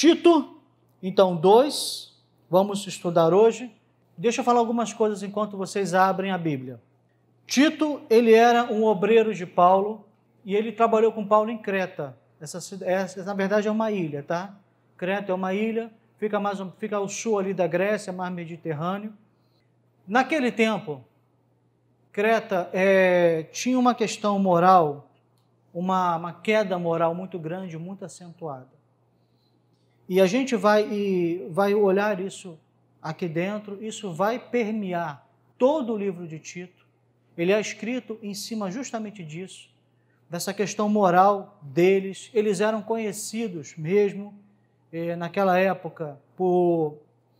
Tito, então dois, vamos estudar hoje. Deixa eu falar algumas coisas enquanto vocês abrem a Bíblia. Tito, ele era um obreiro de Paulo e ele trabalhou com Paulo em Creta. Essa, essa na verdade é uma ilha, tá? Creta é uma ilha, fica mais fica ao sul ali da Grécia, mar Mediterrâneo. Naquele tempo, Creta é, tinha uma questão moral, uma, uma queda moral muito grande, muito acentuada. E a gente vai, e vai olhar isso aqui dentro, isso vai permear todo o livro de Tito. Ele é escrito em cima justamente disso, dessa questão moral deles. Eles eram conhecidos mesmo eh, naquela época por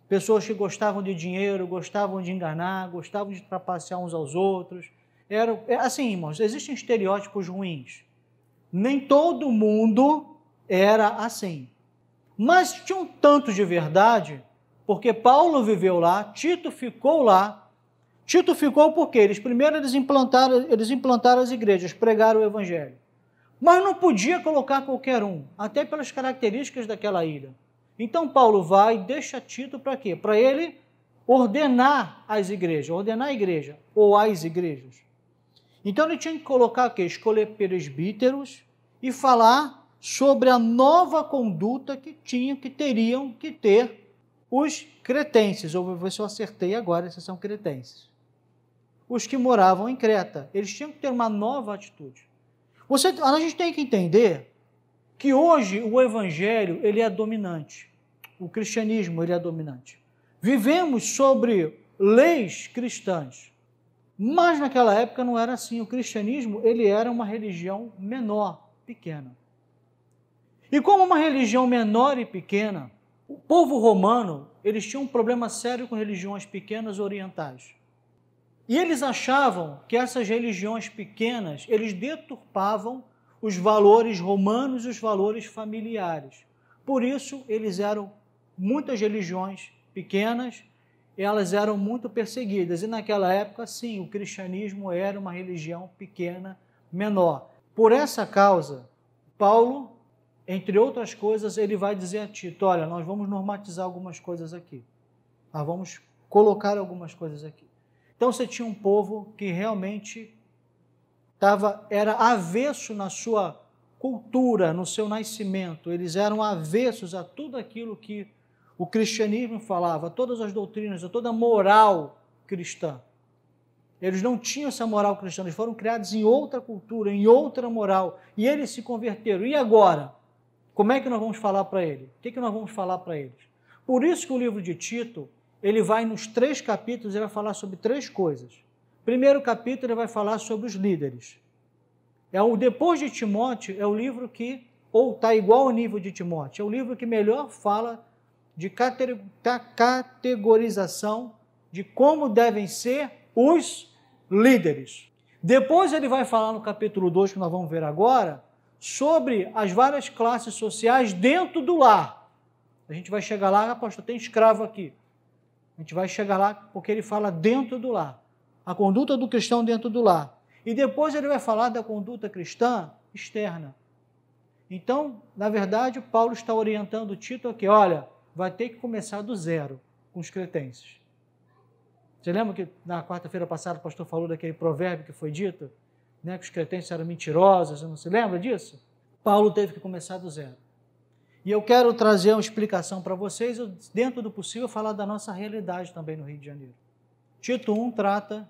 pessoas que gostavam de dinheiro, gostavam de enganar, gostavam de trapacear uns aos outros. Era, eh, assim, irmãos, existem estereótipos ruins. Nem todo mundo era assim. Mas tinha um tanto de verdade, porque Paulo viveu lá, Tito ficou lá. Tito ficou porque eles primeiro eles implantaram, eles implantaram as igrejas, pregaram o evangelho. Mas não podia colocar qualquer um, até pelas características daquela ilha. Então Paulo vai e deixa Tito para quê? Para ele ordenar as igrejas, ordenar a igreja ou as igrejas. Então ele tinha que colocar o quê? Escolher presbíteros e falar sobre a nova conduta que tinham, que teriam que ter os cretenses. Ou ver se eu acertei agora se são cretenses. Os que moravam em Creta. Eles tinham que ter uma nova atitude. Você, a gente tem que entender que hoje o evangelho ele é dominante. O cristianismo ele é dominante. Vivemos sobre leis cristãs. Mas naquela época não era assim. O cristianismo ele era uma religião menor, pequena. E como uma religião menor e pequena, o povo romano, eles tinham um problema sério com religiões pequenas orientais. E eles achavam que essas religiões pequenas, eles deturpavam os valores romanos e os valores familiares. Por isso, eles eram muitas religiões pequenas, elas eram muito perseguidas. E naquela época, sim, o cristianismo era uma religião pequena, menor. Por essa causa, Paulo entre outras coisas, ele vai dizer a Tito: olha, nós vamos normatizar algumas coisas aqui. Nós vamos colocar algumas coisas aqui. Então você tinha um povo que realmente tava, era avesso na sua cultura, no seu nascimento. Eles eram avessos a tudo aquilo que o cristianismo falava, a todas as doutrinas, a toda a moral cristã. Eles não tinham essa moral cristã, eles foram criados em outra cultura, em outra moral, e eles se converteram. E agora? Como é que nós vamos falar para ele? O que, que nós vamos falar para eles? Por isso que o livro de Tito, ele vai nos três capítulos, ele vai falar sobre três coisas. Primeiro capítulo, ele vai falar sobre os líderes. É o Depois de Timóteo é o livro que, ou está igual ao nível de Timóteo, é o livro que melhor fala de categorização de como devem ser os líderes. Depois ele vai falar no capítulo 2, que nós vamos ver agora, sobre as várias classes sociais dentro do lar. A gente vai chegar lá, apóstolo, tem escravo aqui. A gente vai chegar lá porque ele fala dentro do lar. A conduta do cristão dentro do lar. E depois ele vai falar da conduta cristã externa. Então, na verdade, Paulo está orientando Tito aqui: olha, vai ter que começar do zero com os cretenses. Você lembra que na quarta-feira passada o pastor falou daquele provérbio que foi dito? né, que os cretenses eram mentirosos, não se lembra disso? Paulo teve que começar do zero. E eu quero trazer uma explicação para vocês, dentro do possível, falar da nossa realidade também no Rio de Janeiro. Tito 1 trata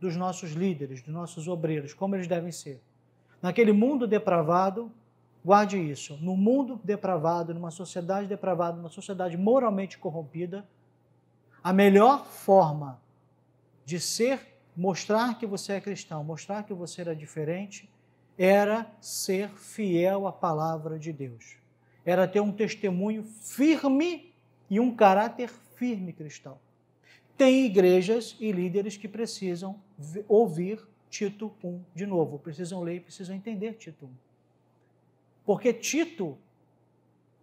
dos nossos líderes, dos nossos obreiros, como eles devem ser. Naquele mundo depravado, guarde isso, no mundo depravado, numa sociedade depravada, numa sociedade moralmente corrompida, a melhor forma de ser mostrar que você é cristão, mostrar que você era diferente, era ser fiel à palavra de Deus. Era ter um testemunho firme e um caráter firme cristão. Tem igrejas e líderes que precisam ouvir Tito 1 de novo, precisam ler e precisam entender Tito 1. Porque Tito,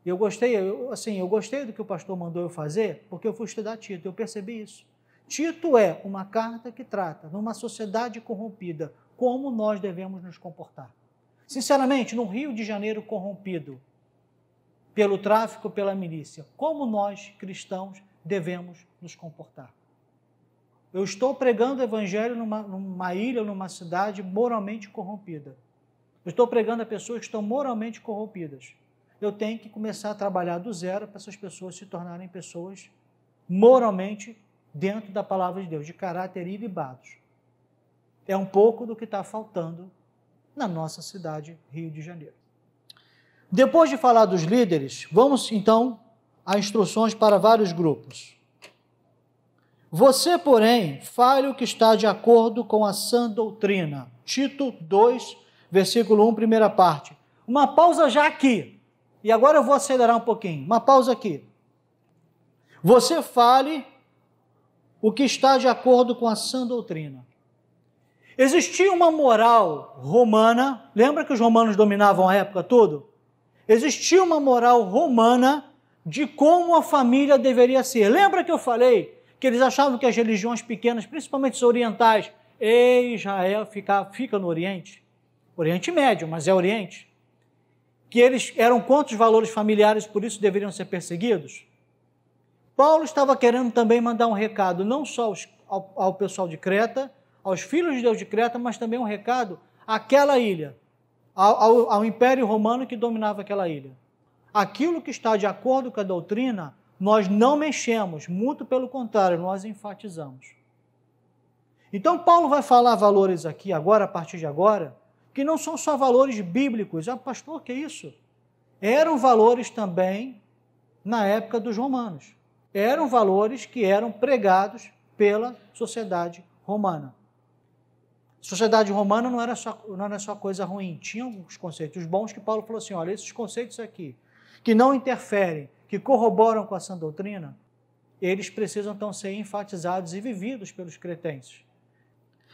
eu gostei, eu, assim, eu gostei do que o pastor mandou eu fazer, porque eu fui estudar Tito, eu percebi isso. Tito é uma carta que trata, numa sociedade corrompida, como nós devemos nos comportar. Sinceramente, no Rio de Janeiro corrompido pelo tráfico, pela milícia, como nós cristãos devemos nos comportar? Eu estou pregando o evangelho numa, numa ilha, numa cidade moralmente corrompida. Eu estou pregando a pessoas que estão moralmente corrompidas. Eu tenho que começar a trabalhar do zero para essas pessoas se tornarem pessoas moralmente corrompidas dentro da palavra de Deus, de caráter ilibados. É um pouco do que está faltando na nossa cidade, Rio de Janeiro. Depois de falar dos líderes, vamos então a instruções para vários grupos. Você, porém, fale o que está de acordo com a sã doutrina. Tito 2, versículo 1, primeira parte. Uma pausa já aqui. E agora eu vou acelerar um pouquinho. Uma pausa aqui. Você fale o que está de acordo com a sã doutrina. Existia uma moral romana, lembra que os romanos dominavam a época toda? Existia uma moral romana de como a família deveria ser. Lembra que eu falei que eles achavam que as religiões pequenas, principalmente as orientais, e Israel fica, fica no Oriente, Oriente Médio, mas é Oriente, que eles eram contra os valores familiares, por isso deveriam ser perseguidos? Paulo estava querendo também mandar um recado não só aos, ao, ao pessoal de Creta, aos filhos de Deus de Creta, mas também um recado àquela ilha, ao, ao, ao Império Romano que dominava aquela ilha. Aquilo que está de acordo com a doutrina, nós não mexemos, muito pelo contrário, nós enfatizamos. Então, Paulo vai falar valores aqui, agora, a partir de agora, que não são só valores bíblicos. Ah, pastor, que isso? Eram valores também na época dos romanos eram valores que eram pregados pela sociedade romana. sociedade romana não era, só, não era só coisa ruim, tinha alguns conceitos bons que Paulo falou assim: olha, esses conceitos aqui, que não interferem, que corroboram com a sã doutrina, eles precisam então ser enfatizados e vividos pelos cretenses.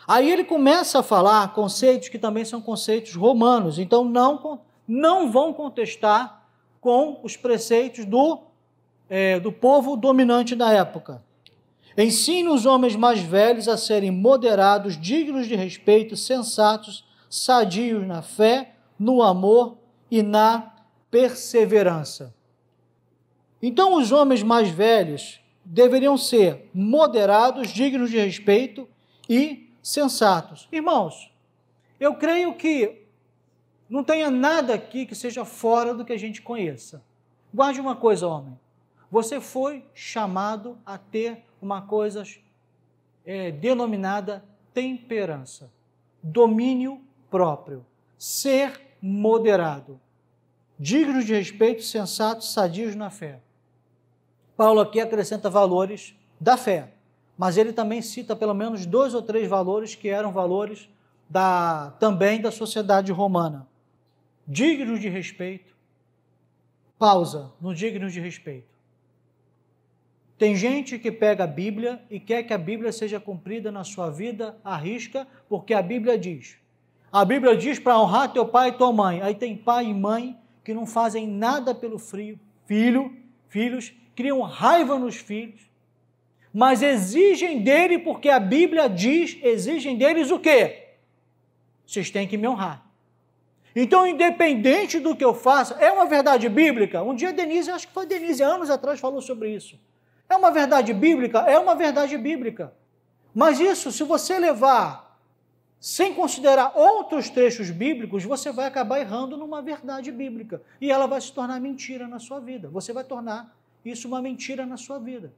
Aí ele começa a falar conceitos que também são conceitos romanos, então não, não vão contestar com os preceitos do é, do povo dominante da época. Ensine os homens mais velhos a serem moderados, dignos de respeito, sensatos, sadios na fé, no amor e na perseverança. Então, os homens mais velhos deveriam ser moderados, dignos de respeito e sensatos. Irmãos, eu creio que não tenha nada aqui que seja fora do que a gente conheça. Guarde uma coisa, homem. Você foi chamado a ter uma coisa é, denominada temperança, domínio próprio, ser moderado, dignos de respeito, sensatos, sadios na fé. Paulo aqui acrescenta valores da fé, mas ele também cita pelo menos dois ou três valores que eram valores da, também da sociedade romana. Dignos de respeito, pausa no dignos de respeito. Tem gente que pega a Bíblia e quer que a Bíblia seja cumprida na sua vida à risca, porque a Bíblia diz. A Bíblia diz para honrar teu pai e tua mãe. Aí tem pai e mãe que não fazem nada pelo frio, filho, filhos, criam raiva nos filhos, mas exigem dele, porque a Bíblia diz, exigem deles o quê? Vocês têm que me honrar. Então, independente do que eu faça, é uma verdade bíblica. Um dia Denise, acho que foi Denise, anos atrás, falou sobre isso. É uma verdade bíblica? É uma verdade bíblica. Mas isso, se você levar sem considerar outros trechos bíblicos, você vai acabar errando numa verdade bíblica. E ela vai se tornar mentira na sua vida. Você vai tornar isso uma mentira na sua vida.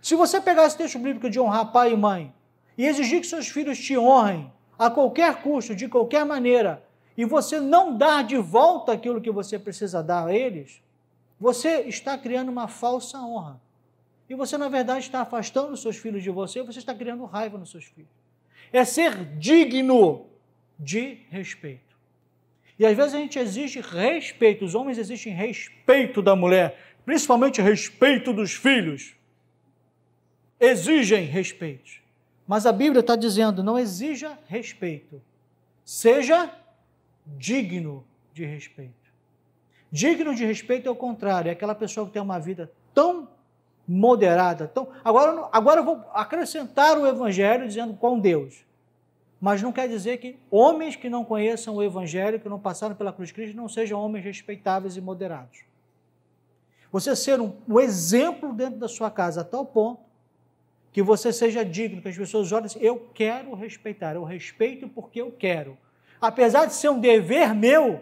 Se você pegar esse texto bíblico de honrar pai e mãe e exigir que seus filhos te honrem a qualquer custo, de qualquer maneira, e você não dar de volta aquilo que você precisa dar a eles, você está criando uma falsa honra. E você, na verdade, está afastando os seus filhos de você, você está criando raiva nos seus filhos. É ser digno de respeito. E às vezes a gente exige respeito, os homens exigem respeito da mulher, principalmente respeito dos filhos. Exigem respeito. Mas a Bíblia está dizendo: não exija respeito, seja digno de respeito. Digno de respeito é o contrário, é aquela pessoa que tem uma vida tão moderada. Então, agora, agora eu vou acrescentar o Evangelho dizendo com Deus. Mas não quer dizer que homens que não conheçam o Evangelho, que não passaram pela cruz de Cristo, não sejam homens respeitáveis e moderados. Você ser um, um exemplo dentro da sua casa a tal ponto que você seja digno, que as pessoas olhem assim, eu quero respeitar, eu respeito porque eu quero. Apesar de ser um dever meu,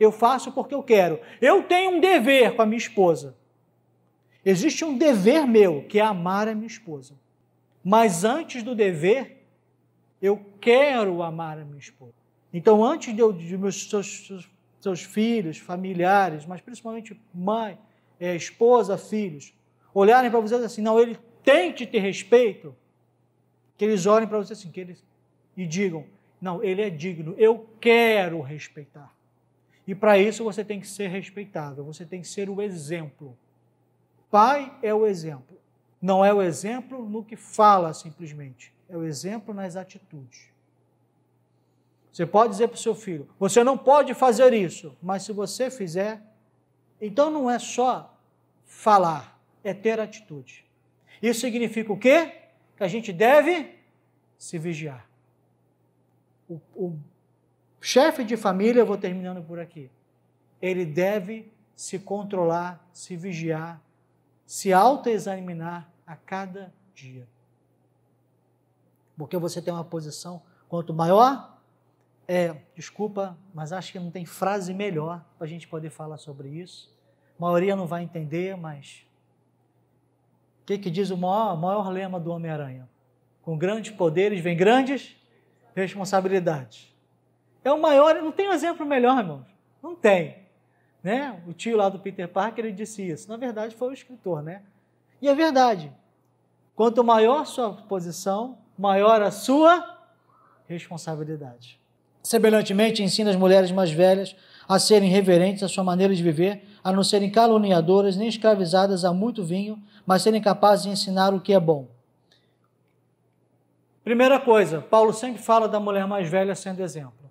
eu faço porque eu quero. Eu tenho um dever com a minha esposa Existe um dever meu, que é amar a minha esposa. Mas antes do dever, eu quero amar a minha esposa. Então, antes de, eu, de meus seus, seus, filhos, familiares, mas principalmente mãe, é, esposa, filhos, olharem para vocês assim, não, ele tem que ter respeito, que eles olhem para você assim, que eles e digam, não, ele é digno, eu quero respeitar. E para isso você tem que ser respeitável, você tem que ser o exemplo pai é o exemplo. Não é o exemplo no que fala simplesmente, é o exemplo nas atitudes. Você pode dizer para o seu filho: você não pode fazer isso, mas se você fizer, então não é só falar, é ter atitude. Isso significa o quê? Que a gente deve se vigiar. O, o chefe de família, vou terminando por aqui, ele deve se controlar, se vigiar se autoexaminar a cada dia. Porque você tem uma posição quanto maior, é, desculpa, mas acho que não tem frase melhor para a gente poder falar sobre isso. A maioria não vai entender, mas o que, que diz o maior, maior lema do Homem-Aranha? Com grandes poderes vem grandes responsabilidades. É o maior, não tem um exemplo melhor, irmão? Não tem né? O tio lá do Peter Parker ele disse isso. Na verdade, foi o escritor, né? E é verdade. Quanto maior sua posição, maior a sua responsabilidade. Semelhantemente, ensina as mulheres mais velhas a serem reverentes à sua maneira de viver, a não serem caluniadoras nem escravizadas a muito vinho, mas serem capazes de ensinar o que é bom. Primeira coisa, Paulo sempre fala da mulher mais velha sendo exemplo.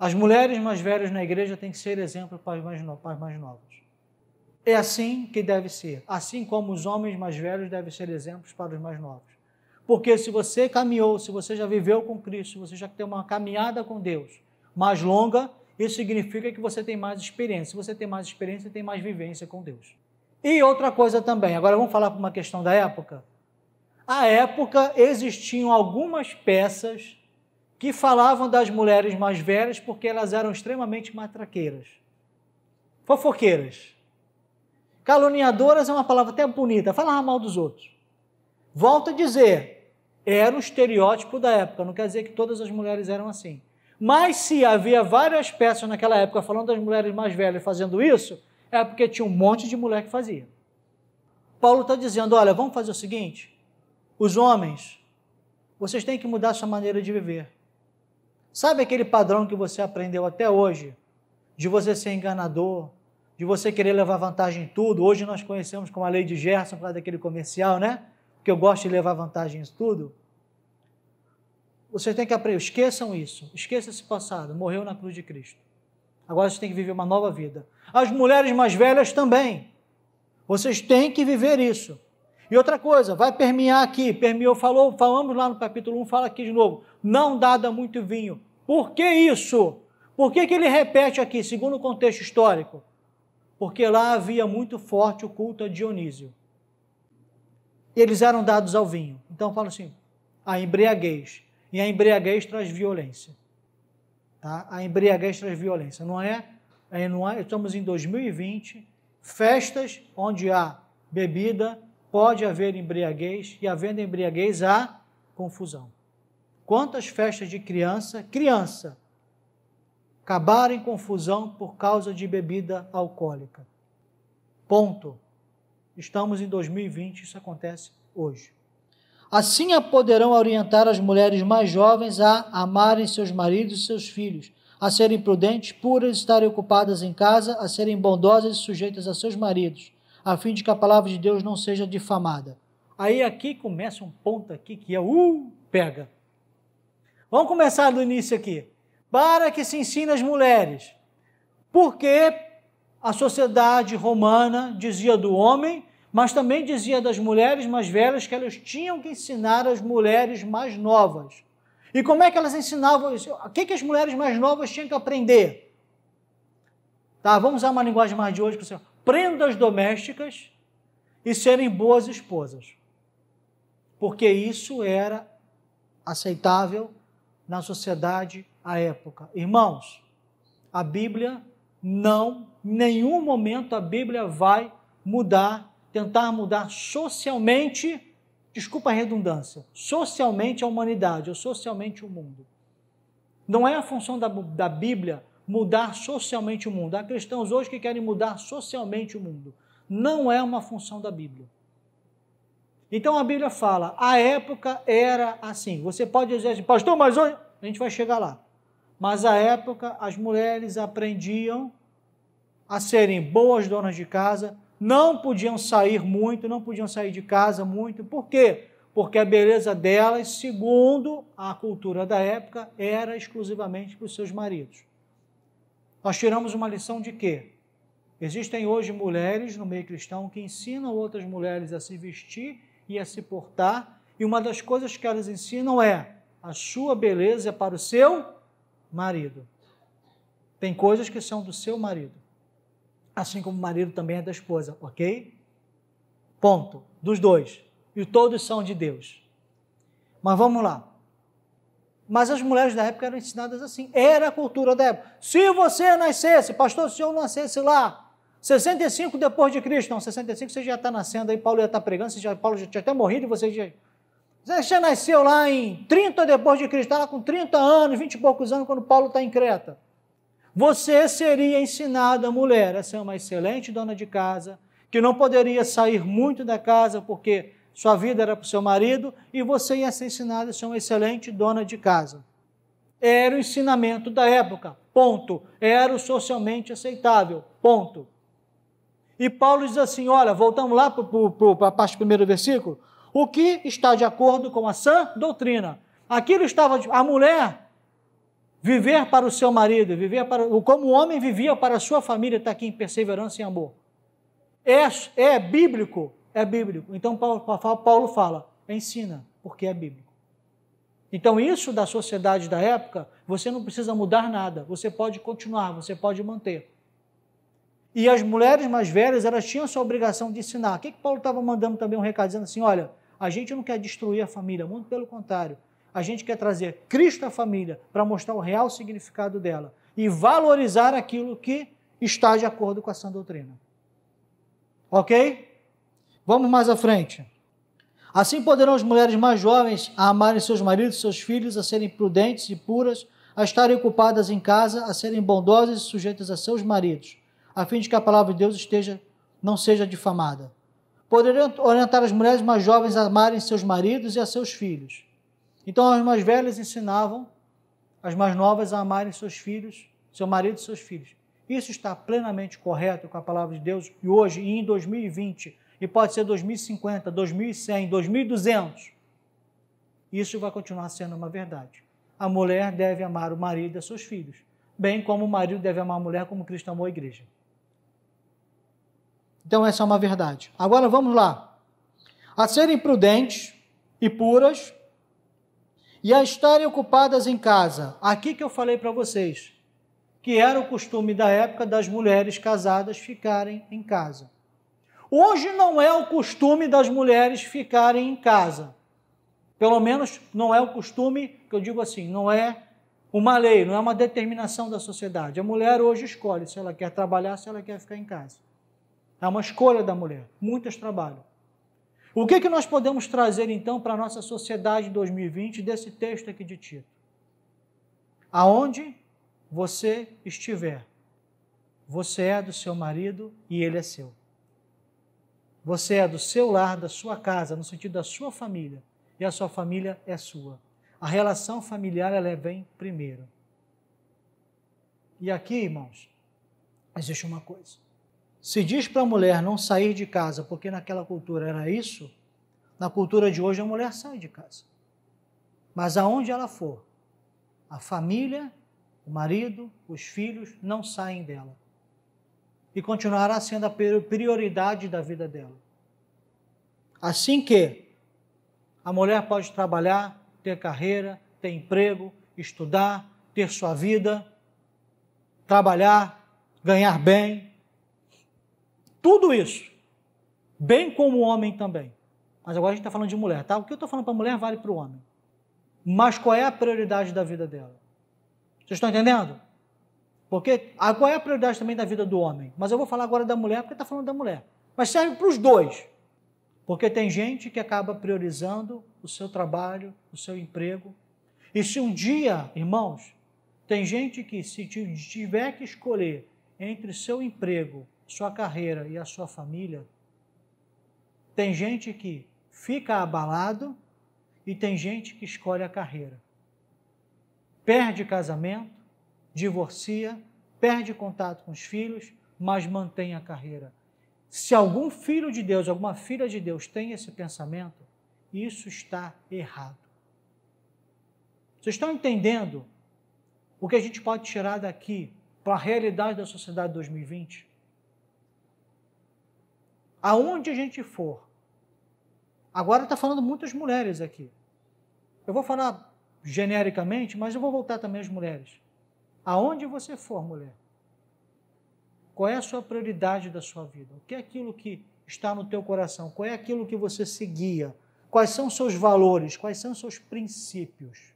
As mulheres mais velhas na igreja têm que ser exemplo para as mais, no, para as mais novas. É assim que deve ser. Assim como os homens mais velhos devem ser exemplos para os mais novos. Porque se você caminhou, se você já viveu com Cristo, se você já tem uma caminhada com Deus mais longa, isso significa que você tem mais experiência. Se você tem mais experiência, tem mais vivência com Deus. E outra coisa também, agora vamos falar para uma questão da época. A época existiam algumas peças que falavam das mulheres mais velhas porque elas eram extremamente matraqueiras, fofoqueiras. Caluniadoras é uma palavra até bonita, falava mal dos outros. Volto a dizer, era um estereótipo da época, não quer dizer que todas as mulheres eram assim. Mas se havia várias peças naquela época falando das mulheres mais velhas fazendo isso, é porque tinha um monte de mulher que fazia. Paulo está dizendo: olha, vamos fazer o seguinte, os homens, vocês têm que mudar sua maneira de viver. Sabe aquele padrão que você aprendeu até hoje? De você ser enganador, de você querer levar vantagem em tudo. Hoje nós conhecemos como a lei de Gerson, por causa daquele comercial, né? Que eu gosto de levar vantagem em tudo. Vocês têm que aprender, esqueçam isso, esqueça esse passado, morreu na cruz de Cristo. Agora vocês têm que viver uma nova vida. As mulheres mais velhas também. Vocês têm que viver isso. E outra coisa, vai permear aqui, permeou, falou, falamos lá no capítulo 1, fala aqui de novo, não dada muito vinho, por que isso? Por que, que ele repete aqui, segundo o contexto histórico? Porque lá havia muito forte o culto a Dionísio. Eles eram dados ao vinho. Então fala assim: a embriaguez. E a embriaguez traz violência. Tá? A embriaguez traz violência. Não é, é, não é? Estamos em 2020, festas onde há bebida, pode haver embriaguez, e havendo embriaguez há confusão. Quantas festas de criança, criança, acabaram em confusão por causa de bebida alcoólica? Ponto. Estamos em 2020, isso acontece hoje. Assim a poderão orientar as mulheres mais jovens a amarem seus maridos e seus filhos, a serem prudentes, puras, estarem ocupadas em casa, a serem bondosas e sujeitas a seus maridos, a fim de que a palavra de Deus não seja difamada. Aí aqui começa um ponto aqui que é, uh, pega. Vamos começar do início aqui. Para que se ensine as mulheres. Porque a sociedade romana dizia do homem, mas também dizia das mulheres mais velhas que elas tinham que ensinar as mulheres mais novas. E como é que elas ensinavam isso? O que, que as mulheres mais novas tinham que aprender? Tá, vamos usar uma linguagem mais de hoje com você. Prendas domésticas e serem boas esposas. Porque isso era aceitável na sociedade à época. Irmãos, a Bíblia não, em nenhum momento a Bíblia vai mudar, tentar mudar socialmente, desculpa a redundância, socialmente a humanidade ou socialmente o mundo. Não é a função da, da Bíblia mudar socialmente o mundo. Há cristãos hoje que querem mudar socialmente o mundo. Não é uma função da Bíblia. Então a Bíblia fala, a época era assim. Você pode dizer assim, pastor, mas hoje a gente vai chegar lá. Mas a época as mulheres aprendiam a serem boas donas de casa, não podiam sair muito, não podiam sair de casa muito. Por quê? Porque a beleza delas, segundo a cultura da época, era exclusivamente para os seus maridos. Nós tiramos uma lição de quê? Existem hoje mulheres no meio cristão que ensinam outras mulheres a se vestir e a se portar. E uma das coisas que elas ensinam é a sua beleza é para o seu marido. Tem coisas que são do seu marido, assim como o marido também é da esposa, ok? Ponto. Dos dois. E todos são de Deus. Mas vamos lá. Mas as mulheres da época eram ensinadas assim. Era a cultura da época. Se você nascesse, pastor, se eu nascesse lá, 65 depois de Cristo, não, 65 você já está nascendo aí, Paulo já está pregando, você já, Paulo já tinha até morrido e você já... Você já nasceu lá em 30 depois de Cristo, está lá com 30 anos, 20 e poucos anos, quando Paulo está em Creta. Você seria ensinada, mulher, a ser uma excelente dona de casa, que não poderia sair muito da casa porque sua vida era para o seu marido, e você ia ser ensinada a ser uma excelente dona de casa. Era o ensinamento da época, ponto. Era o socialmente aceitável, ponto. E Paulo diz assim: olha, voltamos lá para a parte do primeiro versículo. O que está de acordo com a sã doutrina? Aquilo estava. A mulher viver para o seu marido, viver para. Como o homem vivia para a sua família, está aqui em perseverança e amor. É, é bíblico? É bíblico. Então Paulo, Paulo fala: ensina, porque é bíblico. Então, isso da sociedade da época, você não precisa mudar nada, você pode continuar, você pode manter. E as mulheres mais velhas, elas tinham a sua obrigação de ensinar. O que, que Paulo estava mandando também um recado, dizendo assim, olha, a gente não quer destruir a família, muito pelo contrário. A gente quer trazer Cristo à família para mostrar o real significado dela e valorizar aquilo que está de acordo com a sã doutrina. Ok? Vamos mais à frente. Assim poderão as mulheres mais jovens a amarem seus maridos, seus filhos, a serem prudentes e puras, a estarem ocupadas em casa, a serem bondosas e sujeitas a seus maridos, a fim de que a palavra de Deus esteja não seja difamada. Poderão orientar as mulheres mais jovens a amarem seus maridos e a seus filhos. Então as mais velhas ensinavam as mais novas a amarem seus filhos, seu marido e seus filhos. Isso está plenamente correto com a palavra de Deus e hoje e em 2020 e pode ser 2050, 2100, 2200. Isso vai continuar sendo uma verdade. A mulher deve amar o marido e seus filhos, bem como o marido deve amar a mulher como Cristo amou a igreja. Então, essa é uma verdade. Agora vamos lá. A serem prudentes e puras e a estarem ocupadas em casa. Aqui que eu falei para vocês que era o costume da época das mulheres casadas ficarem em casa. Hoje não é o costume das mulheres ficarem em casa. Pelo menos não é o costume, que eu digo assim, não é uma lei, não é uma determinação da sociedade. A mulher hoje escolhe se ela quer trabalhar, se ela quer ficar em casa. É uma escolha da mulher. Muitas trabalham. O que, que nós podemos trazer então para a nossa sociedade 2020 desse texto aqui de Tito? Aonde você estiver, você é do seu marido e ele é seu. Você é do seu lar, da sua casa, no sentido da sua família, e a sua família é sua. A relação familiar ela vem primeiro. E aqui, irmãos, existe uma coisa. Se diz para a mulher não sair de casa, porque naquela cultura era isso, na cultura de hoje a mulher sai de casa. Mas aonde ela for, a família, o marido, os filhos não saem dela. E continuará sendo a prioridade da vida dela. Assim que a mulher pode trabalhar, ter carreira, ter emprego, estudar, ter sua vida, trabalhar, ganhar bem, tudo isso, bem como o homem também. Mas agora a gente está falando de mulher, tá? O que eu estou falando para a mulher vale para o homem. Mas qual é a prioridade da vida dela? Vocês estão entendendo? Porque a, ah, qual é a prioridade também da vida do homem? Mas eu vou falar agora da mulher porque está falando da mulher. Mas serve para os dois. Porque tem gente que acaba priorizando o seu trabalho, o seu emprego. E se um dia, irmãos, tem gente que se tiver que escolher entre seu emprego sua carreira e a sua família, tem gente que fica abalado e tem gente que escolhe a carreira. Perde casamento, divorcia, perde contato com os filhos, mas mantém a carreira. Se algum filho de Deus, alguma filha de Deus tem esse pensamento, isso está errado. Vocês estão entendendo o que a gente pode tirar daqui para a realidade da sociedade 2020? Aonde a gente for. Agora está falando muitas mulheres aqui. Eu vou falar genericamente, mas eu vou voltar também às mulheres. Aonde você for, mulher, qual é a sua prioridade da sua vida? O que é aquilo que está no teu coração? Qual é aquilo que você se guia? Quais são seus valores? Quais são seus princípios?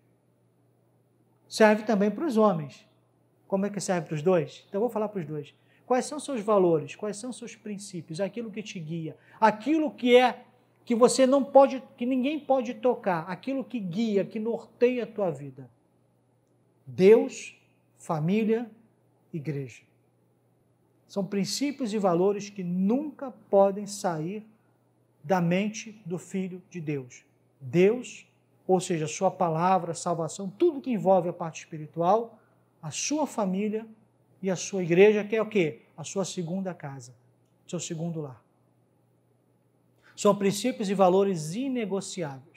Serve também para os homens. Como é que serve para os dois? Então eu vou falar para os dois. Quais são seus valores? Quais são seus princípios? Aquilo que te guia, aquilo que é que você não pode, que ninguém pode tocar, aquilo que guia, que norteia a tua vida. Deus, família, igreja. São princípios e valores que nunca podem sair da mente do filho de Deus. Deus, ou seja, sua palavra, salvação, tudo que envolve a parte espiritual, a sua família e a sua igreja, que é o quê? A sua segunda casa, seu segundo lar. São princípios e valores inegociáveis.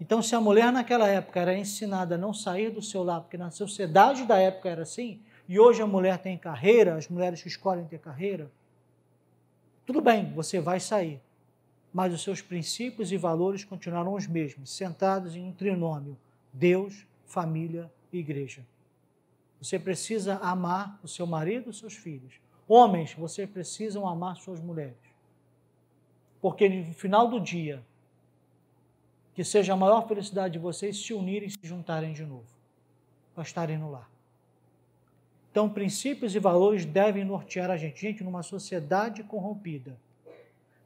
Então, se a mulher naquela época era ensinada a não sair do seu lar, porque na sociedade da época era assim, e hoje a mulher tem carreira, as mulheres que escolhem ter carreira, tudo bem, você vai sair, mas os seus princípios e valores continuaram os mesmos, sentados em um trinômio: Deus, família e igreja. Você precisa amar o seu marido e seus filhos. Homens, vocês precisam amar suas mulheres. Porque no final do dia, que seja a maior felicidade de vocês se unirem e se juntarem de novo, para estarem no lar. Então, princípios e valores devem nortear a gente. Gente, numa sociedade corrompida,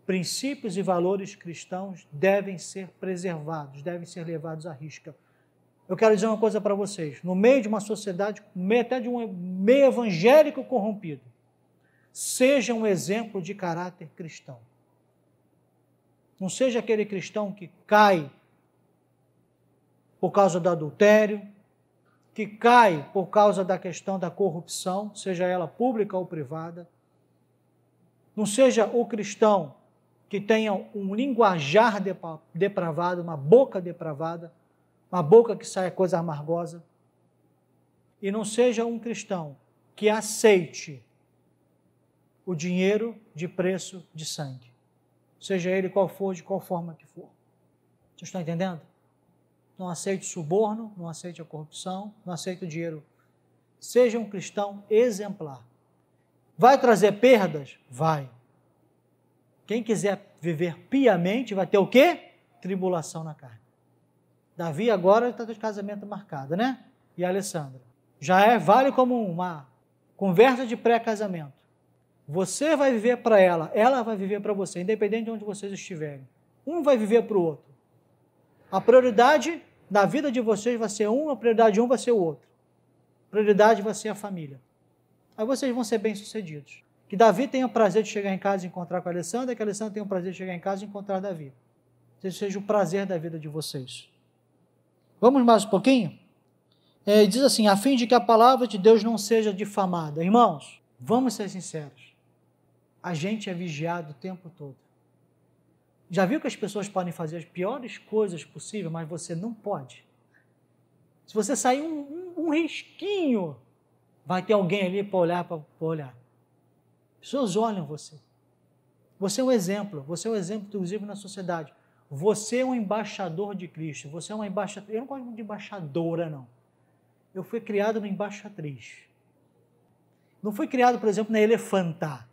princípios e valores cristãos devem ser preservados, devem ser levados à risca. Eu quero dizer uma coisa para vocês: no meio de uma sociedade, até de um meio evangélico corrompido, seja um exemplo de caráter cristão. Não seja aquele cristão que cai por causa do adultério, que cai por causa da questão da corrupção, seja ela pública ou privada. Não seja o cristão que tenha um linguajar depravado, uma boca depravada uma boca que saia coisa amargosa. E não seja um cristão que aceite o dinheiro de preço de sangue, seja ele qual for, de qual forma que for. Vocês estão entendendo? Não aceite o suborno, não aceite a corrupção, não aceite o dinheiro. Seja um cristão exemplar. Vai trazer perdas? Vai. Quem quiser viver piamente vai ter o quê? Tribulação na carne. Davi agora está de casamento marcado, né? E a Alessandra. Já é vale como uma conversa de pré-casamento. Você vai viver para ela, ela vai viver para você, independente de onde vocês estiverem. Um vai viver para o outro. A prioridade da vida de vocês vai ser um, a prioridade de um vai ser o outro. A prioridade vai ser a família. Aí vocês vão ser bem-sucedidos. Que Davi tenha o prazer de chegar em casa e encontrar com a Alessandra, que a Alessandra tenha o prazer de chegar em casa e encontrar Davi. Que seja o prazer da vida de vocês. Vamos mais um pouquinho? É, diz assim: a fim de que a palavra de Deus não seja difamada. Irmãos, vamos ser sinceros. A gente é vigiado o tempo todo. Já viu que as pessoas podem fazer as piores coisas possíveis, mas você não pode. Se você sair um, um, um risquinho, vai ter alguém ali para olhar, para olhar. As pessoas olham você. Você é um exemplo, você é um exemplo, inclusive, na sociedade. Você é um embaixador de Cristo. Você é uma embaixadora. Eu não gosto de embaixadora, não. Eu fui criado uma embaixatriz. Não fui criado, por exemplo, na elefanta.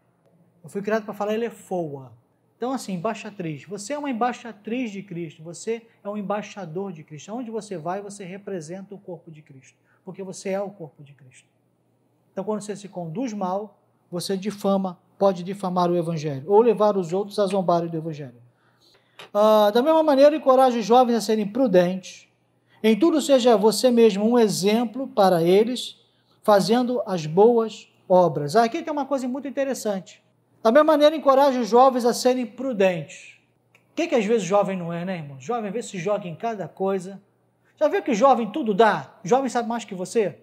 Eu fui criado para falar elefoa. Então, assim, embaixatriz. Você é uma embaixatriz de Cristo. Você é um embaixador de Cristo. Aonde você vai, você representa o corpo de Cristo. Porque você é o corpo de Cristo. Então, quando você se conduz mal, você difama, pode difamar o Evangelho ou levar os outros a zombarem do Evangelho. Ah, da mesma maneira, encoraje os jovens a serem prudentes. Em tudo, seja você mesmo um exemplo para eles, fazendo as boas obras. Ah, aqui tem uma coisa muito interessante. Da mesma maneira, encoraje os jovens a serem prudentes. O que, que às vezes jovem não é, né, irmão? Jovem às vezes se joga em cada coisa. Já viu que jovem tudo dá? Jovem sabe mais que você?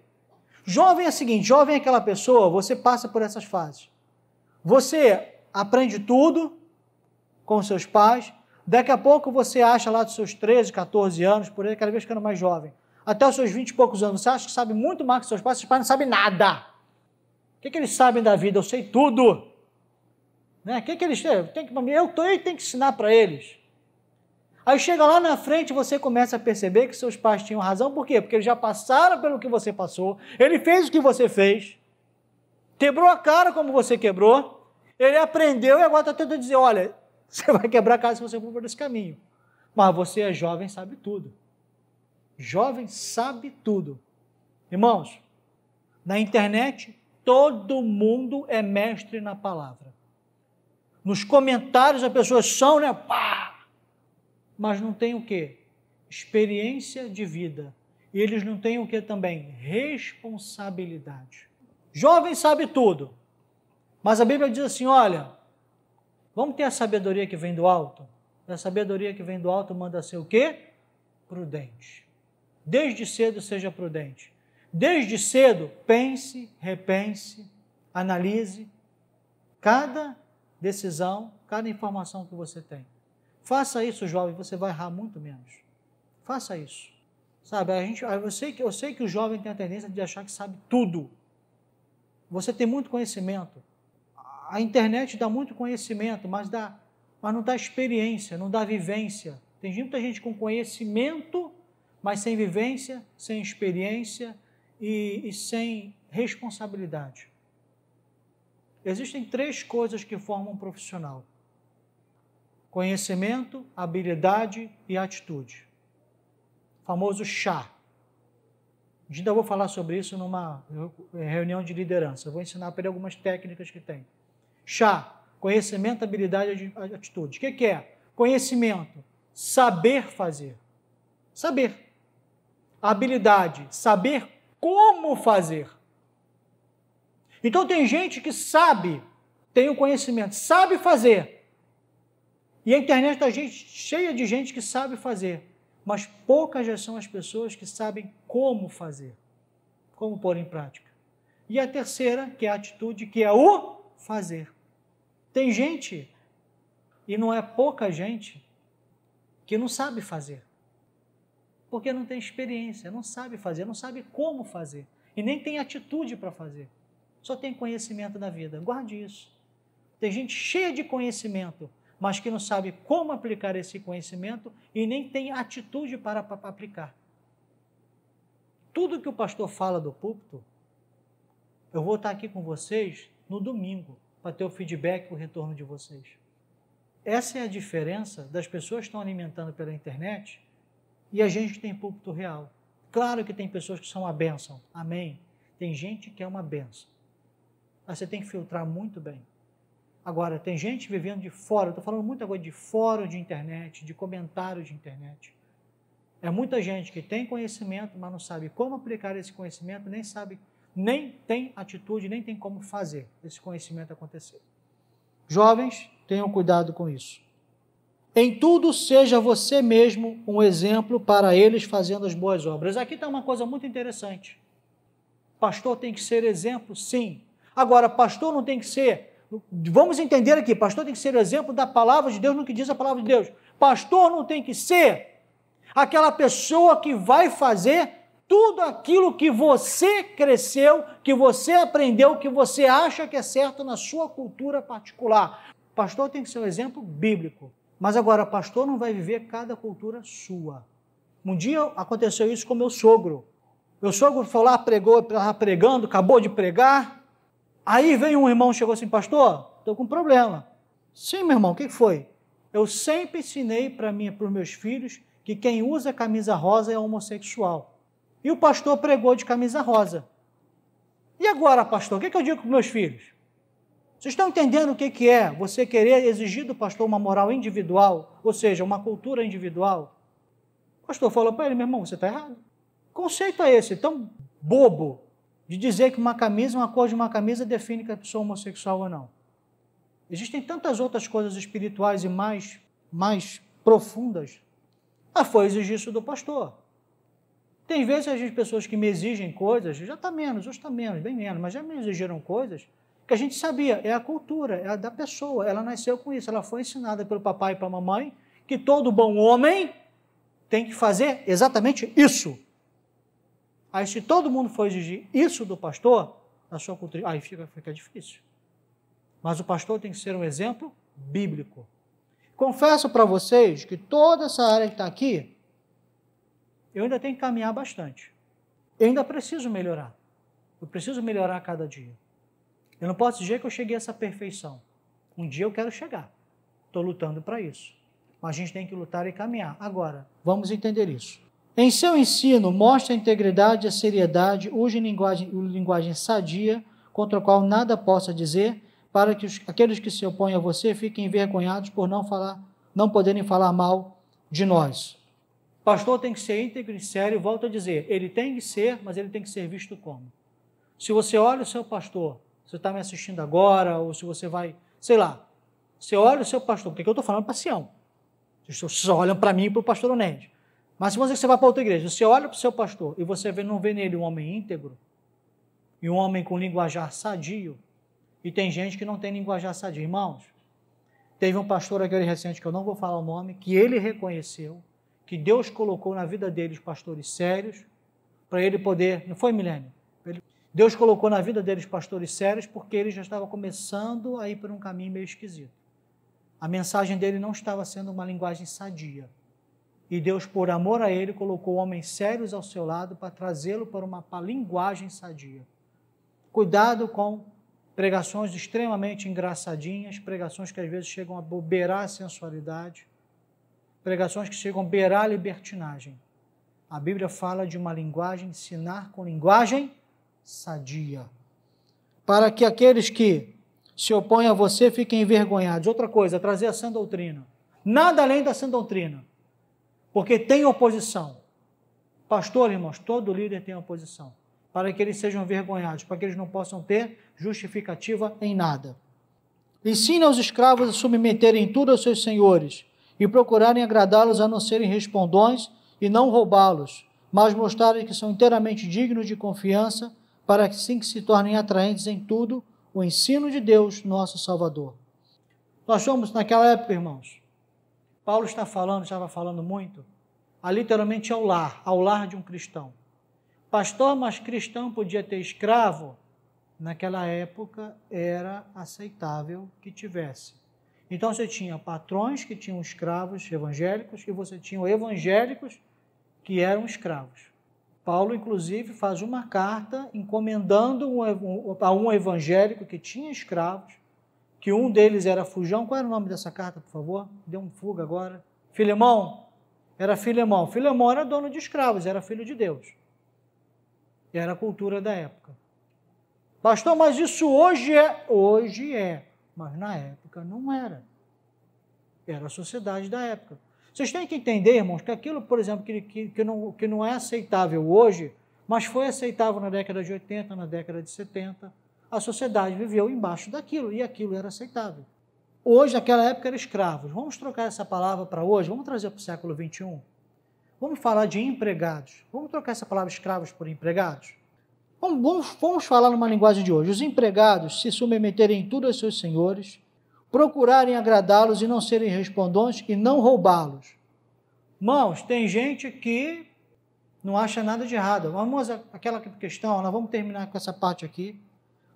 Jovem é o seguinte: jovem é aquela pessoa, você passa por essas fases. Você aprende tudo com seus pais, Daqui a pouco você acha lá dos seus 13, 14 anos, por aí, cada vez ficando mais jovem, até os seus 20 e poucos anos, você acha que sabe muito mais que seus pais, seus pais não sabem nada. O que, que eles sabem da vida? Eu sei tudo. Né? O que, que eles eh, têm? que, eu, tô, eu tenho que ensinar para eles. Aí chega lá na frente você começa a perceber que seus pais tinham razão, por quê? Porque eles já passaram pelo que você passou, ele fez o que você fez, quebrou a cara como você quebrou, ele aprendeu e agora está tentando dizer: olha, Você vai quebrar a casa se você for por esse caminho. Mas você é jovem, sabe tudo. Jovem sabe tudo. Irmãos, na internet, todo mundo é mestre na palavra. Nos comentários as pessoas são, né? Pá! Mas não tem o quê? Experiência de vida. E eles não têm o que também? Responsabilidade. Jovem sabe tudo. Mas a Bíblia diz assim: olha, Vamos ter a sabedoria que vem do alto? A sabedoria que vem do alto manda ser o quê? Prudente. Desde cedo seja prudente. Desde cedo, pense, repense, analise cada decisão, cada informação que você tem. Faça isso, jovem, você vai errar muito menos. Faça isso. Sabe, a gente, eu, sei que, eu sei que o jovem tem a tendência de achar que sabe tudo. Você tem muito conhecimento a internet dá muito conhecimento, mas, dá, mas não dá experiência, não dá vivência. Tem muita gente com conhecimento, mas sem vivência, sem experiência e, e sem responsabilidade. Existem três coisas que formam um profissional: conhecimento, habilidade e atitude. O famoso chá. Ainda vou falar sobre isso numa eh, reunião de liderança. vou ensinar para ele algumas técnicas que tem chá, conhecimento, habilidade e atitude. O que, é? Conhecimento, saber fazer. Saber. Habilidade, saber como fazer. Então tem gente que sabe, tem o conhecimento, sabe fazer. E a internet está cheia de gente que sabe fazer, mas poucas já são as pessoas que sabem como fazer, como pôr em prática. E a terceira, que é a atitude, que é o fazer. Tem gente, e não é pouca gente, que não sabe fazer. Porque não tem experiência, não sabe fazer, não sabe como fazer. E nem tem atitude para fazer. Só tem conhecimento da vida. Guarde isso. Tem gente cheia de conhecimento, mas que não sabe como aplicar esse conhecimento e nem tem atitude para aplicar. Tudo que o pastor fala do púlpito, eu vou estar aqui com vocês no domingo para ter o feedback, o retorno de vocês. Essa é a diferença das pessoas que estão alimentando pela internet e a gente que tem púlpito real. Claro que tem pessoas que são uma bênção, amém. Tem gente que é uma bênção. Mas você tem que filtrar muito bem. Agora, tem gente vivendo de fora, estou falando muita coisa de fórum de internet, de comentário de internet. É muita gente que tem conhecimento, mas não sabe como aplicar esse conhecimento, nem sabe nem tem atitude, nem tem como fazer esse conhecimento acontecer. Jovens, tenham cuidado com isso. Em tudo seja você mesmo um exemplo para eles fazendo as boas obras. Aqui está uma coisa muito interessante. Pastor tem que ser exemplo, sim. Agora, pastor não tem que ser. Vamos entender aqui: pastor tem que ser exemplo da palavra de Deus no que diz a palavra de Deus. Pastor não tem que ser aquela pessoa que vai fazer tudo aquilo que você cresceu, que você aprendeu, que você acha que é certo na sua cultura particular. Pastor tem que ser um exemplo bíblico. Mas agora, pastor não vai viver cada cultura sua. Um dia aconteceu isso com meu sogro. Meu sogro foi lá, pregou, estava pregando, acabou de pregar. Aí veio um irmão, chegou assim, pastor, estou com um problema. Sim, meu irmão, o que foi? Eu sempre ensinei para mim, para os meus filhos, que quem usa camisa rosa é homossexual. E o pastor pregou de camisa rosa. E agora, pastor, o que, é que eu digo para meus filhos? Vocês estão entendendo o que, que é você querer exigir do pastor uma moral individual, ou seja, uma cultura individual? O pastor falou para ele, meu irmão, você está errado. O conceito é esse, tão bobo, de dizer que uma camisa, uma cor de uma camisa define que a pessoa é homossexual ou não. Existem tantas outras coisas espirituais e mais, mais profundas. Ah, foi exigir isso do pastor. Tem vezes a gente, pessoas que me exigem coisas, já está menos, hoje está menos, bem menos, mas já me exigiram coisas que a gente sabia, é a cultura, é a da pessoa, ela nasceu com isso, ela foi ensinada pelo papai e pela mamãe que todo bom homem tem que fazer exatamente isso. Aí, se todo mundo for exigir isso do pastor, a sua cultura, aí fica, fica difícil. Mas o pastor tem que ser um exemplo bíblico. Confesso para vocês que toda essa área que está aqui, eu ainda tenho que caminhar bastante. Eu ainda preciso melhorar. Eu preciso melhorar a cada dia. Eu não posso dizer que eu cheguei a essa perfeição. Um dia eu quero chegar. Estou lutando para isso. Mas a gente tem que lutar e caminhar. Agora, vamos entender isso. Em seu ensino, mostra a integridade e a seriedade, use linguagem, linguagem sadia, contra a qual nada possa dizer, para que os, aqueles que se opõem a você fiquem envergonhados por não falar, não poderem falar mal de nós. Pastor tem que ser íntegro e sério, volto a dizer, ele tem que ser, mas ele tem que ser visto como. Se você olha o seu pastor, você está me assistindo agora, ou se você vai, sei lá, você olha o seu pastor, porque eu estou falando para Sião. Vocês olham para mim e para o pastor Oned. Mas se você vai para outra igreja, você olha para o seu pastor e você vê, não vê nele um homem íntegro, e um homem com linguajar sadio, e tem gente que não tem linguajar sadio. Irmãos, teve um pastor aquele recente, que eu não vou falar o nome, que ele reconheceu que Deus colocou na vida deles pastores sérios, para ele poder. Não foi, Milênio? Deus colocou na vida deles pastores sérios porque ele já estava começando a ir por um caminho meio esquisito. A mensagem dele não estava sendo uma linguagem sadia. E Deus, por amor a ele, colocou homens sérios ao seu lado para trazê-lo para uma linguagem sadia. Cuidado com pregações extremamente engraçadinhas, pregações que às vezes chegam a bobear a sensualidade, pregações que chegam a beirar a libertinagem. A Bíblia fala de uma linguagem, ensinar com linguagem sadia, para que aqueles que se opõem a você fiquem envergonhados. Outra coisa, trazer a sã doutrina. Nada além da sã doutrina, porque tem oposição. Pastor, irmãos, todo líder tem oposição, para que eles sejam envergonhados, para que eles não possam ter justificativa em nada. Ensina os escravos a submeterem tudo aos seus senhores e procurarem agradá-los a não serem respondões e não roubá-los, mas mostrarem que são inteiramente dignos de confiança, para que sim que se tornem atraentes em tudo o ensino de Deus, nosso Salvador. Nós somos naquela época, irmãos. Paulo está falando, estava falando muito, a literalmente ao lar, ao lar de um cristão. Pastor, mas cristão podia ter escravo? Naquela época era aceitável que tivesse. Então você tinha patrões que tinham escravos evangélicos e você tinha evangélicos que eram escravos. Paulo, inclusive, faz uma carta encomendando a um evangélico que tinha escravos, que um deles era Fujão. Qual era o nome dessa carta, por favor? Deu um fuga agora. Filemão? Era Filemão. Filemão era dono de escravos, era filho de Deus. Era a cultura da época. Pastor, mas isso hoje é? Hoje é, mas na época época não era. Era a sociedade da época. Vocês têm que entender, irmãos, que aquilo, por exemplo, que, que, que, não, que não é aceitável hoje, mas foi aceitável na década de 80, na década de 70, a sociedade viveu embaixo daquilo e aquilo era aceitável. Hoje, naquela época, eram escravos. Vamos trocar essa palavra para hoje? Vamos trazer para o século XXI? Vamos falar de empregados. Vamos trocar essa palavra escravos por empregados? Vamos, vamos, vamos falar numa linguagem de hoje. Os empregados se submeterem em tudo aos seus senhores procurarem agradá-los e não serem respondões e não roubá-los. Mãos, tem gente que não acha nada de errado. Vamos aquela questão, nós vamos terminar com essa parte aqui.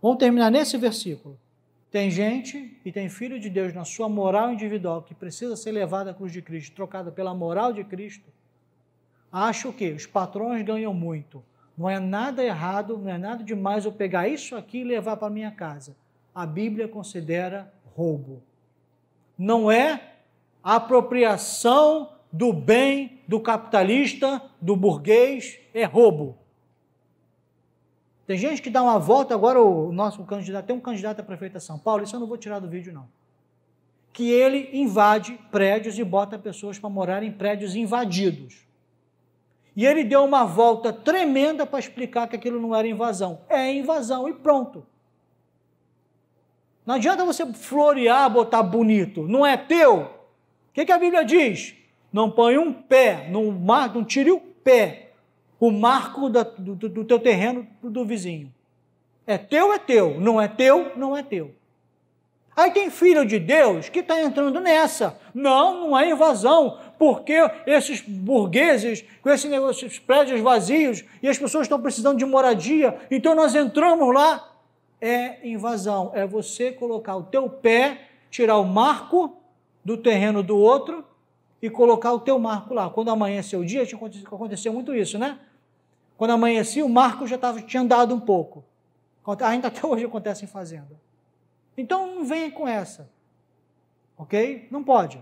Vamos terminar nesse versículo. Tem gente e tem filho de Deus na sua moral individual que precisa ser levada à cruz de Cristo, trocada pela moral de Cristo. Acho que os patrões ganham muito. Não é nada errado, não é nada demais eu pegar isso aqui e levar para minha casa. A Bíblia considera roubo. Não é apropriação do bem do capitalista, do burguês, é roubo. Tem gente que dá uma volta agora, o nosso candidato, tem um candidato a prefeito de São Paulo, isso eu não vou tirar do vídeo, não. Que ele invade prédios e bota pessoas para morar em prédios invadidos. E ele deu uma volta tremenda para explicar que aquilo não era invasão. É invasão e pronto. Não adianta você florear, botar bonito. Não é teu. O que, que a Bíblia diz? Não põe um pé, no mar, não tire o pé, o marco da, do, do, teu terreno do, do vizinho. É teu, é teu. Não é teu, não é teu. Aí tem filho de Deus que está entrando nessa. Não, não é invasão, porque esses burgueses, com esse negócio, esses prédios vazios, e as pessoas estão precisando de moradia, então nós entramos lá é invasão, é você colocar o teu pé, tirar o marco do terreno do outro e colocar o teu marco lá. Quando amanheceu o dia, aconteceu muito isso, né? Quando amanheceu o marco já tava, tinha andado um pouco. Ainda até hoje acontece em fazenda. Então não venha com essa. Ok? Não pode.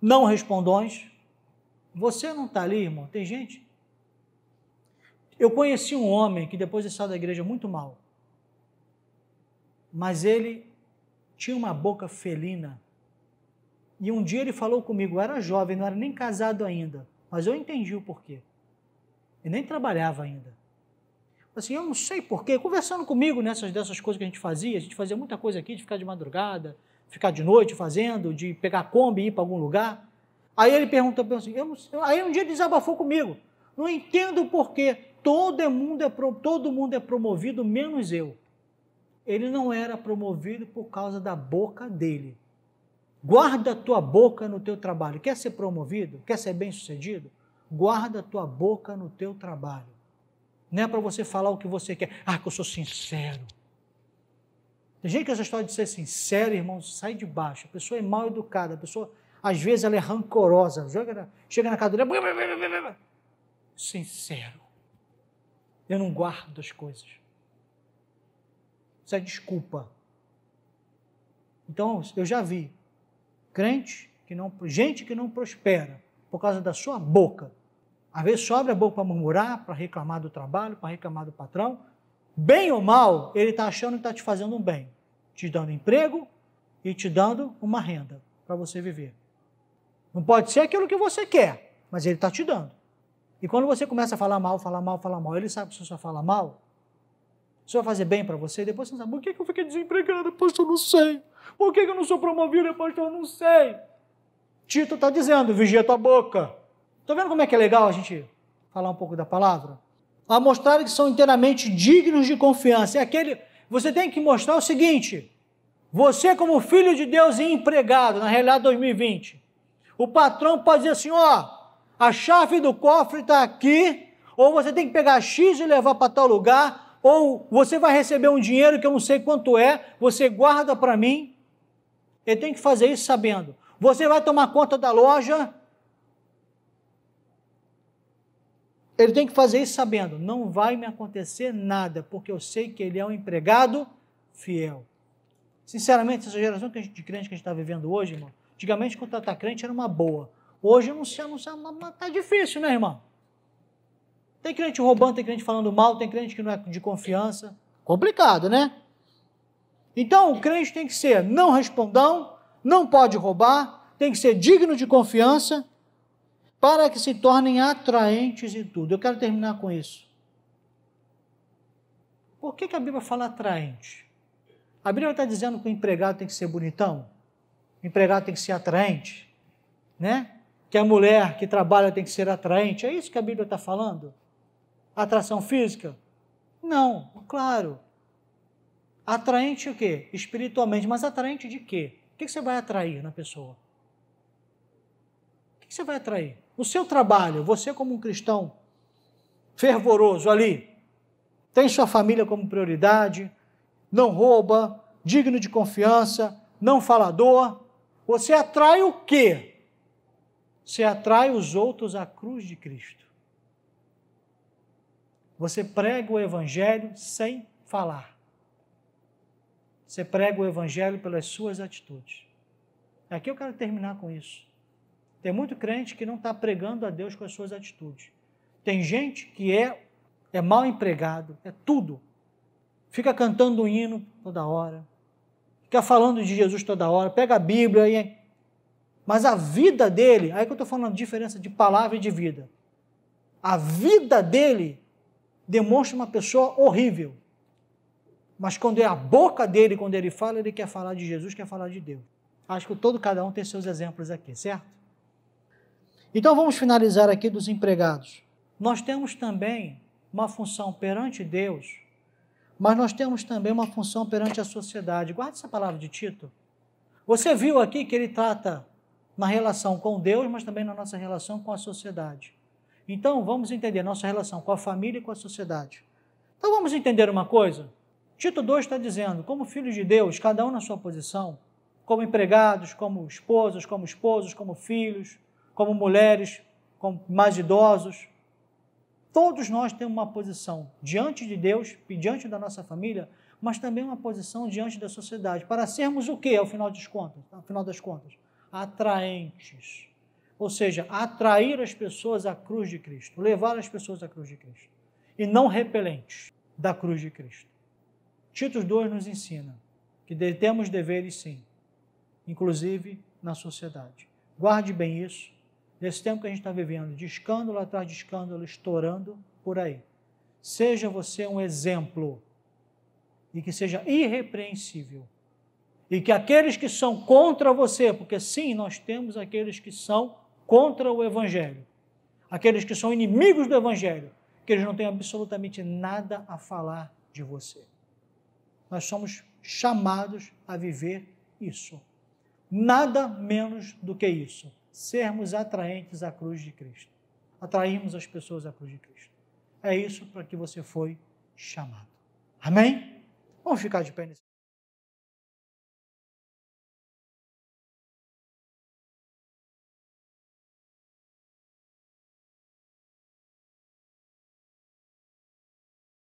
Não respondões. Você não está ali, irmão? Tem gente? Eu conheci um homem que depois de sair da igreja muito mal mas ele tinha uma boca felina. E um dia ele falou comigo, eu era jovem, não era nem casado ainda, mas eu entendi o porquê. Ele nem trabalhava ainda. Assim, eu não sei porquê, conversando comigo nessas dessas coisas que a gente fazia, a gente fazia muita coisa aqui, de ficar de madrugada, ficar de noite fazendo, de pegar Kombi e ir para algum lugar. Aí ele perguntou assim, eu não, aí um dia desabafou comigo. Não entendo porquê. Todo mundo é pro, todo mundo é promovido menos eu ele não era promovido por causa da boca dele. Guarda a tua boca no teu trabalho. Quer ser promovido? Quer ser bem-sucedido? Guarda a tua boca no teu trabalho. Não é para você falar o que você quer. Ah, que eu sou sincero. Tem gente que essa história de ser sincero, irmão, sai de baixo. A pessoa é mal educada, a pessoa, às vezes, ela é rancorosa. Na, chega na cadeira. Blá, blá, blá, sincero. Eu não guardo as coisas. Isso é desculpa. Então, eu já vi crente que não, gente que não prospera por causa da sua boca. Às vezes sobra a boca para murmurar, para reclamar do trabalho, para reclamar do patrão. Bem ou mal, ele está achando que está te fazendo um bem, te dando emprego e te dando uma renda para você viver. Não pode ser aquilo que você quer, mas ele está te dando. E quando você começa a falar mal, falar mal, falar mal, ele sabe que se você só fala mal, isso vai fazer bem para você? E depois você sabe, por que, eu fiquei desempregado? Pastor, eu não sei. Por que, que eu não sou promovido? Pastor, eu não sei. Tito está dizendo, vigia tua boca. Está vendo como é que é legal a gente falar um pouco da palavra? A mostrar que são inteiramente dignos de confiança. É aquele, você tem que mostrar o seguinte, você como filho de Deus e empregado, na realidade 2020, o patrão pode dizer assim, ó, a chave do cofre está aqui, ou você tem que pegar X e levar para tal lugar, ou você vai receber um dinheiro que eu não sei quanto é, você guarda para mim. Ele tem que fazer isso sabendo. Você vai tomar conta da loja. Ele tem que fazer isso sabendo. Não vai me acontecer nada, porque eu sei que ele é um empregado fiel. Sinceramente, essa geração de crente que a gente está vivendo hoje, irmão, antigamente contratar tá, tá crente era uma boa. Hoje não está não, não, tá difícil, né, irmão? Tem crente roubando, tem crente falando mal, tem crente que não é de confiança. Complicado, né? Então o crente tem que ser não respondão, não pode roubar, tem que ser digno de confiança, para que se tornem atraentes em tudo. Eu quero terminar com isso. Por que, que a Bíblia fala atraente? A Bíblia está dizendo que o empregado tem que ser bonitão, o empregado tem que ser atraente, né? Que a mulher que trabalha tem que ser atraente. É isso que a Bíblia está falando? Atração física? Não, claro. Atraente o quê? Espiritualmente, mas atraente de quê? O que você vai atrair na pessoa? O que você vai atrair? O seu trabalho, você como um cristão fervoroso ali, tem sua família como prioridade, não rouba, digno de confiança, não falador. Você atrai o quê? Você atrai os outros à cruz de Cristo. Você prega o Evangelho sem falar. Você prega o Evangelho pelas suas atitudes. É aqui eu quero terminar com isso. Tem muito crente que não está pregando a Deus com as suas atitudes. Tem gente que é, é mal empregado, é tudo. Fica cantando um hino toda hora, fica falando de Jesus toda hora, pega a Bíblia aí, Mas a vida dele, aí que eu estou falando a diferença de palavra e de vida. A vida dele demonstra uma pessoa horrível. Mas quando é a boca dele, quando ele fala, ele quer falar de Jesus, quer falar de Deus. Acho que todo cada um tem seus exemplos aqui, certo? Então vamos finalizar aqui dos empregados. Nós temos também uma função perante Deus, mas nós temos também uma função perante a sociedade. Guarda essa palavra de Tito. Você viu aqui que ele trata na relação com Deus, mas também na nossa relação com a sociedade. Então, vamos entender nossa relação com a família e com a sociedade. Então, vamos entender uma coisa? Tito 2 está dizendo: como filhos de Deus, cada um na sua posição, como empregados, como esposas, como esposos, como filhos, como mulheres, como mais idosos, todos nós temos uma posição diante de Deus, diante da nossa família, mas também uma posição diante da sociedade, para sermos o que, ao final das contas? Ao final das contas, atraentes. Ou seja, atrair as pessoas à cruz de Cristo, levar as pessoas à cruz de Cristo. E não repelentes da cruz de Cristo. Tito 2 nos ensina que temos deveres sim, inclusive na sociedade. Guarde bem isso, nesse tempo que a gente está vivendo, de escândalo atrás de escândalo, estourando por aí. Seja você um exemplo e que seja irrepreensível. E que aqueles que são contra você, porque sim, nós temos aqueles que são contra o Evangelho, aqueles que são inimigos do Evangelho, que eles não têm absolutamente nada a falar de você. Nós somos chamados a viver isso. Nada menos do que isso. Sermos atraentes à cruz de Cristo. Atrairmos as pessoas à cruz de Cristo. É isso para que você foi chamado. Amém? Vamos ficar de pé nesse